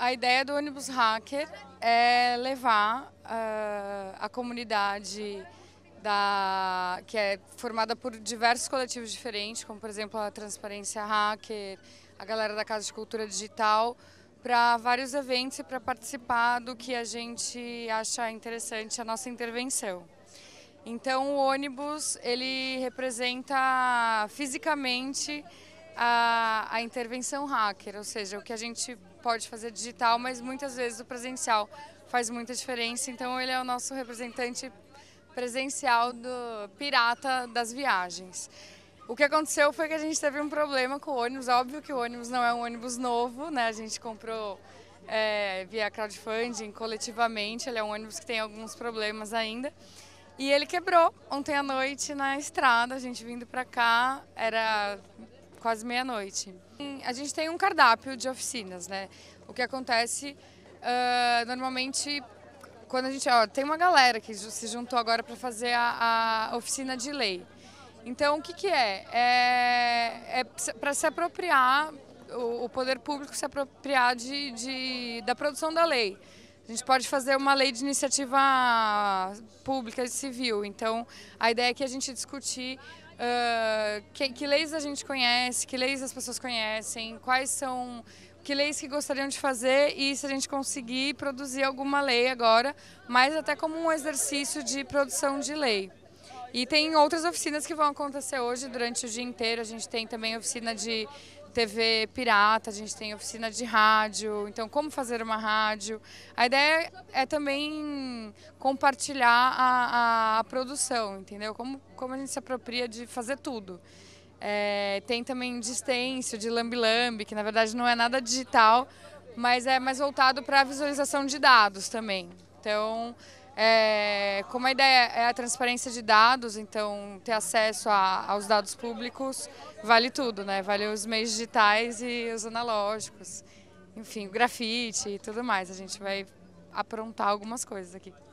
a ideia do ônibus hacker é levar uh, a comunidade da, que é formada por diversos coletivos diferentes, como por exemplo a Transparência Hacker, a galera da Casa de Cultura Digital, para vários eventos e para participar do que a gente acha interessante a nossa intervenção. Então o ônibus ele representa fisicamente a, a intervenção hacker, ou seja, o que a gente pode fazer digital, mas muitas vezes o presencial faz muita diferença. Então ele é o nosso representante presencial do pirata das viagens. O que aconteceu foi que a gente teve um problema com o ônibus. Óbvio que o ônibus não é um ônibus novo, né? A gente comprou é, via crowdfunding coletivamente. Ele é um ônibus que tem alguns problemas ainda. E ele quebrou ontem à noite na estrada, a gente vindo para cá. Era quase meia-noite. A gente tem um cardápio de oficinas, né? O que acontece uh, normalmente quando a gente. Ó, tem uma galera que se juntou agora para fazer a, a, oficina de lei. Então, o que, que é? É, é para se apropriar, o, o, poder público se apropriar de, de da produção da lei. A gente pode fazer uma lei de iniciativa pública e civil. Então, a ideia é que a gente discutir uh, que, que leis a gente conhece, que leis as pessoas conhecem, quais são que leis que gostariam de fazer e se a gente conseguir produzir alguma lei agora, mas até como um exercício de produção de lei. E tem outras oficinas que vão acontecer hoje durante o dia inteiro. A gente tem também oficina de TV pirata, a gente tem oficina de rádio, então como fazer uma rádio. A ideia é também compartilhar a, a, a produção, entendeu? Como, como a gente se apropria de fazer tudo. É, tem também distêncio, de lambi-lambi, que na verdade não é nada digital, mas é mais voltado para a visualização de dados também. Então, é, como a ideia é a transparência de dados, então ter acesso a, aos dados públicos vale tudo, né? Vale os meios digitais e os analógicos, enfim, o grafite e tudo mais. A gente vai aprontar algumas coisas aqui.